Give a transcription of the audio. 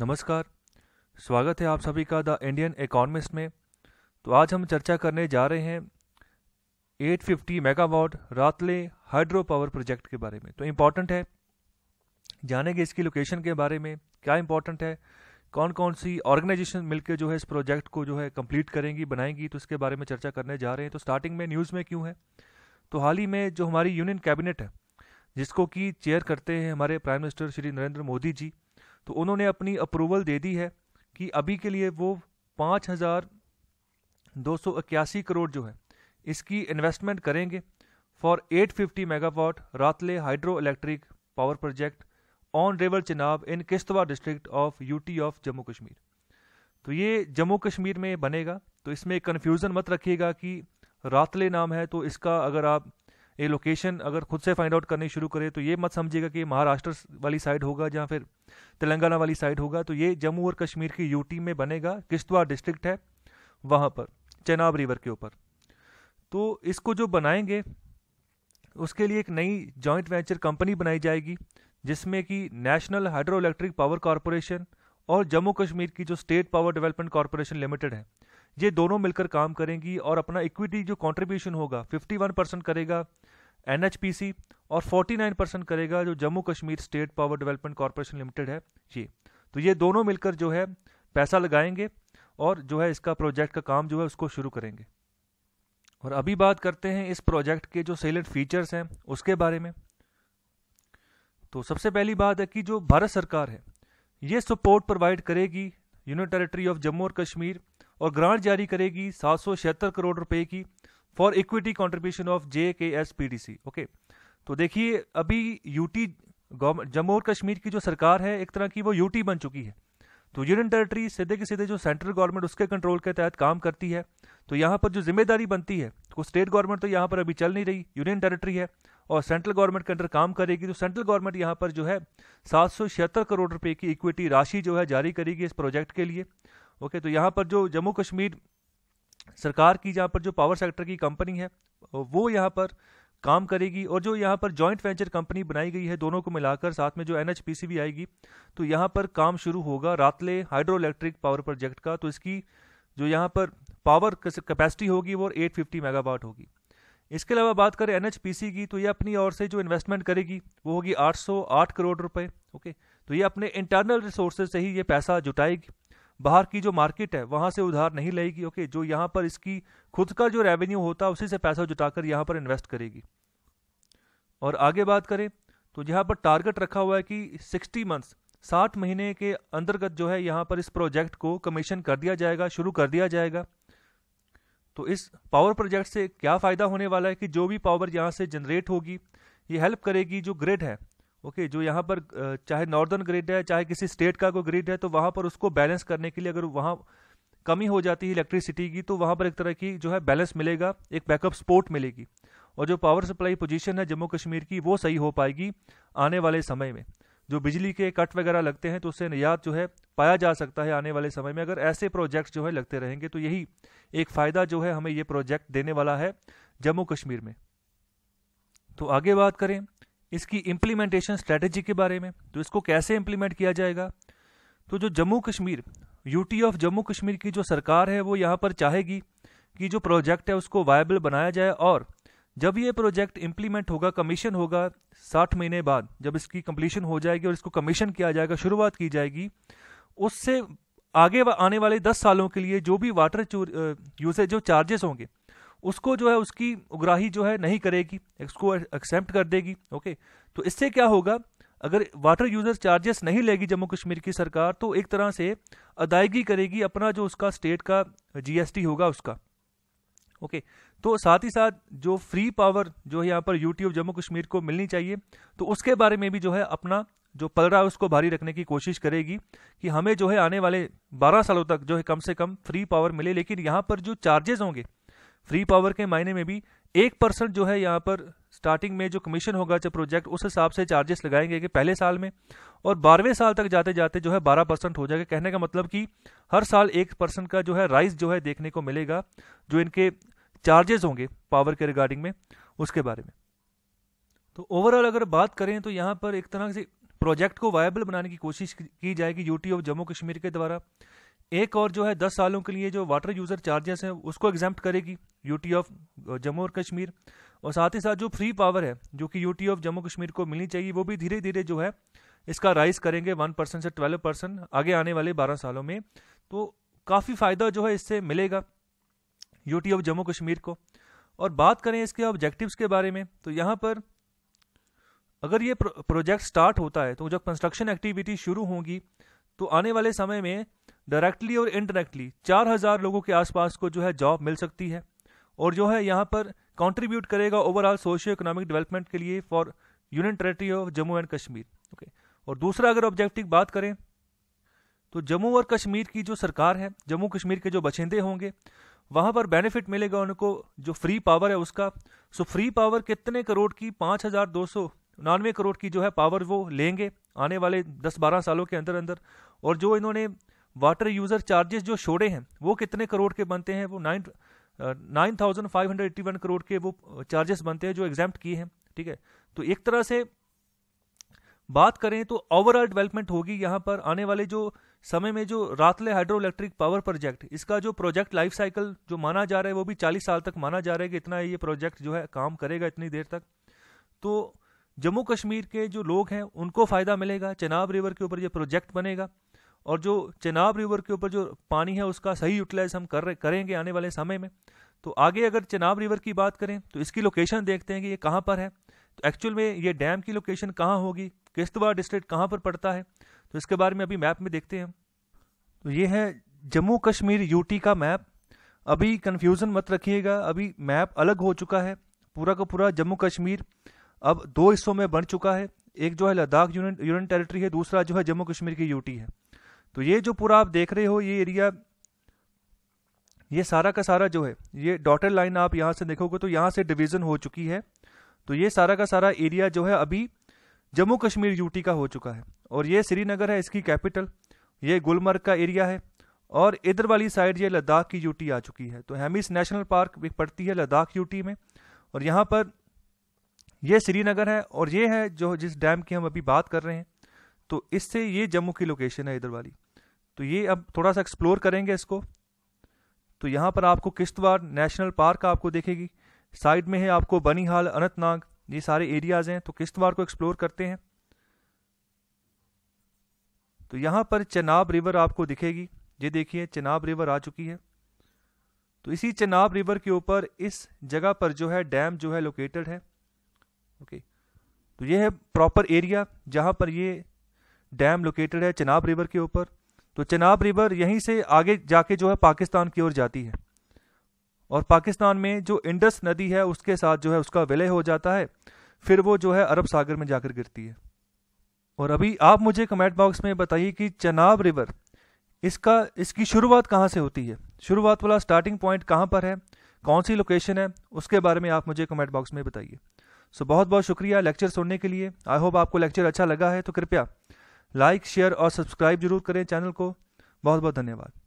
नमस्कार स्वागत है आप सभी का द इंडियन इकोनॉमिस्ट में तो आज हम चर्चा करने जा रहे हैं 850 megawatt Ratle hydro power project के बारे में तो इम्पॉर्टेंट है जानेंगे इसकी लोकेशन के बारे में क्या इम्पोर्टेंट है कौन कौन सी ऑर्गेनाइजेशन मिलकर जो है इस प्रोजेक्ट को जो है कंप्लीट करेंगी बनाएंगी तो इसके बारे में चर्चा करने जा रहे हैं तो स्टार्टिंग में न्यूज़ में क्यों है तो हाल ही में जो हमारी यूनियन कैबिनेट है जिसको कि चेयर करते हैं हमारे प्राइम मिनिस्टर श्री नरेंद्र मोदी जी तो उन्होंने अपनी अप्रूवल दे दी है कि अभी के लिए वो पाँच हज़ार दो सौ इक्यासी करोड़ जो है इसकी इन्वेस्टमेंट करेंगे for eight fifty megawatt Ratle hydro electric power project on river Chenab in Kishtwar district of UT of Jammu Kashmir तो ये जम्मू कश्मीर में बनेगा तो इसमें कन्फ्यूज़न मत रखिएगा कि रातले नाम है तो इसका अगर आप ये लोकेशन अगर खुद से फाइंड आउट करनी शुरू करें तो ये मत समझिएगा कि महाराष्ट्र वाली साइड होगा या फिर तेलंगाना वाली साइड होगा तो ये जम्मू और कश्मीर की यूटी में बनेगा किश्तवाड़ डिस्ट्रिक्ट है वहाँ पर चेनाब रिवर के ऊपर तो इसको जो बनाएंगे उसके लिए एक नई जॉइंट वेंचर कंपनी बनाई जाएगी जिसमें कि national hydro electric power corporation और जम्मू कश्मीर की जो state power development corporation limited है ये दोनों मिलकर काम करेंगी और अपना इक्विटी जो कॉन्ट्रीब्यूशन होगा 51 परसेंट करेगा एन और 49 परसेंट करेगा जो Jammu Kashmir state power development corporation limited है ये तो ये दोनों मिलकर जो है पैसा लगाएंगे और जो है इसका प्रोजेक्ट का काम जो है उसको शुरू करेंगे और अभी बात करते हैं इस प्रोजेक्ट के जो सेलेंट फीचर्स हैं उसके बारे में तो सबसे पहली बात है कि जो भारत सरकार है ये सपोर्ट प्रोवाइड करेगी यूनियन टेरिटरी ऑफ जम्मू और कश्मीर और ग्रांट जारी करेगी सात करोड़ रुपए की for equity contribution of J K S P D C okay तो देखिए अभी यूटी गवर्नमेंट जम्मू और कश्मीर की जो सरकार है एक तरह की वो यूटी बन चुकी है तो यूनियन टेरिटरी सीधे के सीधे जो सेंट्रल गवर्नमेंट उसके कंट्रोल के तहत काम करती है तो यहाँ पर जो जिम्मेदारी बनती है तो स्टेट गवर्नमेंट तो यहाँ पर अभी चल नहीं रही यूनियन टेरिटरी है और सेंट्रल गवर्नमेंट के अंडर काम करेगी तो सेंट्रल गवर्नमेंट यहाँ पर जो है सात करोड़ रुपए की इक्विटी राशि जो है जारी करेगी इस प्रोजेक्ट के लिए ओके तो यहाँ पर जो जम्मू कश्मीर सरकार की जहाँ पर जो पावर सेक्टर की कंपनी है वो यहाँ पर काम करेगी और जो यहाँ पर जॉइंट वेंचर कंपनी बनाई गई है दोनों को मिलाकर साथ में जो एन भी आएगी तो यहाँ पर काम शुरू होगा Ratle hydro electric power project का तो इसकी जो यहाँ पर पावर कैपेसिटी होगी वो 850 मेगावाट होगी इसके अलावा बात करें एन की तो ये अपनी ओर से जो इन्वेस्टमेंट करेगी वो होगी 808 करोड़ रुपए ओके तो ये अपने इंटरनल रिसोर्सेज से ही ये पैसा जुटाएगी बाहर की जो मार्केट है वहां से उधार नहीं लेगी ओके जो यहाँ पर इसकी खुद का जो रेवेन्यू होता है उसी से पैसा जुटाकर यहाँ पर इन्वेस्ट करेगी और आगे बात करें तो यहाँ पर टारगेट रखा हुआ है कि सिक्सटी मंथ्स साठ महीने के अंतर्गत जो है यहाँ पर इस प्रोजेक्ट को कमीशन कर दिया जाएगा शुरू कर दिया जाएगा तो इस पावर प्रोजेक्ट से क्या फ़ायदा होने वाला है कि जो भी पावर यहाँ से जनरेट होगी ये हेल्प करेगी जो ग्रिड है ओके जो यहाँ पर चाहे नॉर्दर्न ग्रिड है चाहे किसी स्टेट का कोई ग्रिड है तो वहाँ पर उसको बैलेंस करने के लिए अगर वहाँ कमी हो जाती है इलेक्ट्रिसिटी की तो वहाँ पर एक तरह की जो है बैलेंस मिलेगा एक बैकअप सपोर्ट मिलेगी और जो पावर सप्लाई पोजीशन है जम्मू कश्मीर की वो सही हो पाएगी आने वाले समय में जो बिजली के कट वगैरह लगते हैं तो उससे निर्यात जो है पाया जा सकता है आने वाले समय में अगर ऐसे प्रोजेक्ट जो है लगते रहेंगे तो यही एक फ़ायदा जो है हमें ये प्रोजेक्ट देने वाला है जम्मू कश्मीर में तो आगे बात करें इसकी इम्प्लीमेंटेशन स्ट्रेटजी के बारे में तो इसको कैसे इम्प्लीमेंट किया जाएगा तो जो जम्मू कश्मीर यूटी ऑफ जम्मू कश्मीर की जो सरकार है वो यहाँ पर चाहेगी कि जो प्रोजेक्ट है उसको वायबल बनाया जाए और जब ये प्रोजेक्ट इम्प्लीमेंट होगा कमीशन होगा साठ महीने बाद जब इसकी कम्प्लीशन हो जाएगी और इसको कमीशन किया जाएगा शुरुआत की जाएगी उससे आगे आने वाले दस सालों के लिए जो भी वाटर यूसेज जो चार्जेस होंगे उसको जो है उसकी उग्राही जो है नहीं करेगी उसको एक्सेप्ट कर देगी ओके तो इससे क्या होगा अगर वाटर यूजर चार्जेस नहीं लेगी जम्मू कश्मीर की सरकार तो एक तरह से अदायगी करेगी अपना जो उसका स्टेट का जीएसटी होगा उसका ओके तो साथ ही साथ जो फ्री पावर जो है यहाँ पर यूट्यूब जम्मू कश्मीर को मिलनी चाहिए तो उसके बारे में भी जो है अपना जो पल रहा है उसको भारी रखने की कोशिश करेगी कि हमें जो है आने वाले 12 सालों तक जो है कम से कम फ्री पावर मिले लेकिन यहाँ पर जो चार्जेस होंगे फ्री पावर के मायने में भी एक परसेंट जो है यहाँ पर स्टार्टिंग में जो कमीशन होगा जो प्रोजेक्ट उस हिसाब से चार्जेस लगाएंगे कि पहले साल में और बारहवें साल तक जाते जाते जो है बारह परसेंट हो जाएगा कहने का मतलब कि हर साल एक परसेंट का जो है राइस जो है देखने को मिलेगा जो इनके चार्जेस होंगे पावर के रिगार्डिंग में उसके बारे में तो ओवरऑल अगर बात करें तो यहाँ पर एक तरह से प्रोजेक्ट को वायबल बनाने की कोशिश की जाएगी यूटी ऑफ जम्मू कश्मीर के द्वारा एक और जो है दस सालों के लिए जो वाटर यूज़र चार्जेस हैं उसको एग्जाम करेगी यूटी ऑफ जम्मू और कश्मीर और साथ ही साथ जो फ्री पावर है जो कि यूटी ऑफ जम्मू कश्मीर को मिलनी चाहिए वो भी धीरे धीरे जो है इसका राइज करेंगे वन परसेंट से ट्वेल्व परसेंट आगे आने वाले बारह सालों में तो काफ़ी फ़ायदा जो है इससे मिलेगा यूटी ऑफ जम्मू कश्मीर को और बात करें इसके ऑब्जेक्टिव्स के बारे में तो यहाँ पर अगर ये प्रोजेक्ट स्टार्ट होता है तो जब कंस्ट्रक्शन एक्टिविटी शुरू होगी तो आने वाले समय में डायरेक्टली और इनडायरेक्टली चार हजार लोगों के आसपास को जो है जॉब मिल सकती है और जो है यहाँ पर कंट्रीब्यूट करेगा ओवरऑल सोशियो इकोनॉमिक डेवलपमेंट के लिए for union territory of Jammu and Kashmir okay और दूसरा अगर ऑब्जेक्टिव बात करें तो जम्मू और कश्मीर की जो सरकार है जम्मू कश्मीर के जो बछिंदे होंगे वहाँ पर बेनिफिट मिलेगा उनको जो फ्री पावर है उसका सो फ्री पावर कितने करोड़ की पाँच हज़ार दो सौ उनानवे करोड़ की जो है पावर वो लेंगे आने वाले दस बारह सालों के अंदर अंदर और जो इन्होंने वाटर यूजर चार्जेस जो छोड़े हैं वो कितने करोड़ के बनते हैं वो nine nine thousand five hundred eighty one crore के वो चार्जेस uh, बनते हैं जो एग्जाम किए हैं ठीक है तो एक तरह से बात करें तो ओवरऑल डेवलपमेंट होगी यहाँ पर आने वाले जो समय में जो Ratle hydro electric power project इसका जो प्रोजेक्ट लाइफ साइकिल जो माना जा रहा है वो भी चालीस साल तक माना जा रहा है कि इतना ये प्रोजेक्ट जो है काम करेगा इतनी देर तक तो जम्मू कश्मीर के जो लोग हैं उनको फ़ायदा मिलेगा चनाब रिवर के ऊपर ये प्रोजेक्ट बनेगा और जो चेनाब रिवर के ऊपर जो पानी है उसका सही यूटिलाइज हम कर करेंगे आने वाले समय में तो आगे अगर चेनाब रिवर की बात करें तो इसकी लोकेशन देखते हैं कि ये कहाँ पर है तो एक्चुअल में ये डैम की लोकेशन कहाँ होगी किश्तवाड़ डिस्ट्रिक्ट कहाँ पर पड़ता है तो इसके बारे में अभी मैप में देखते हैं तो ये है जम्मू कश्मीर यूटी का मैप अभी कन्फ्यूज़न मत रखिएगा अभी मैप अलग हो चुका है पूरा का पूरा जम्मू कश्मीर अब दो हिस्सों में बन चुका है एक जो है लद्दाख यूनियन टेरिटरी है दूसरा जो है जम्मू कश्मीर की यूटी है तो ये जो पूरा आप देख रहे हो ये एरिया ये सारा का सारा जो है ये डॉटेड लाइन आप यहाँ से देखोगे तो यहाँ से डिवीज़न हो चुकी है तो ये सारा का सारा एरिया जो है अभी जम्मू कश्मीर यूटी का हो चुका है और ये श्रीनगर है इसकी कैपिटल ये गुलमर्ग का एरिया है और इधर वाली साइड ये लद्दाख की यूटी आ चुकी है तो हेमिस नेशनल पार्क भी पड़ती है लद्दाख यूटी में और यहाँ पर यह श्रीनगर है और ये है जो जिस डैम की हम अभी बात कर रहे हैं तो इससे ये जम्मू की लोकेशन है इधर वाली तो ये अब थोड़ा सा एक्सप्लोर करेंगे इसको तो यहाँ पर आपको किश्तवाड़ नेशनल पार्क आपको देखेगी साइड में है आपको बनीहाल अनंतनाग ये सारे एरियाज हैं तो किश्तवाड़ को एक्सप्लोर करते हैं तो यहाँ पर चनाब रिवर आपको दिखेगी ये देखिए चनाब रिवर आ चुकी है तो इसी चनाब रिवर के ऊपर इस जगह पर जो है डैम जो है लोकेटेड है ओके तो ये है प्रॉपर एरिया जहाँ पर ये डैम लोकेटेड है चनाब रिवर के ऊपर तो चनाब रिवर यहीं से आगे जाके जो है पाकिस्तान की ओर जाती है और पाकिस्तान में जो इंडस नदी है उसके साथ जो है उसका विलय हो जाता है फिर वो जो है अरब सागर में जाकर गिरती है और अभी आप मुझे कमेंट बॉक्स में बताइए कि चनाब रिवर इसका इसकी शुरुआत कहाँ से होती है शुरुआत वाला स्टार्टिंग पॉइंट कहाँ पर है कौन सी लोकेशन है उसके बारे में आप मुझे कमेंट बॉक्स में बताइए सो so, बहुत बहुत शुक्रिया लेक्चर सुनने के लिए आई होप आपको लेक्चर अच्छा लगा है तो कृपया लाइक शेयर और सब्सक्राइब जरूर करें चैनल को बहुत बहुत धन्यवाद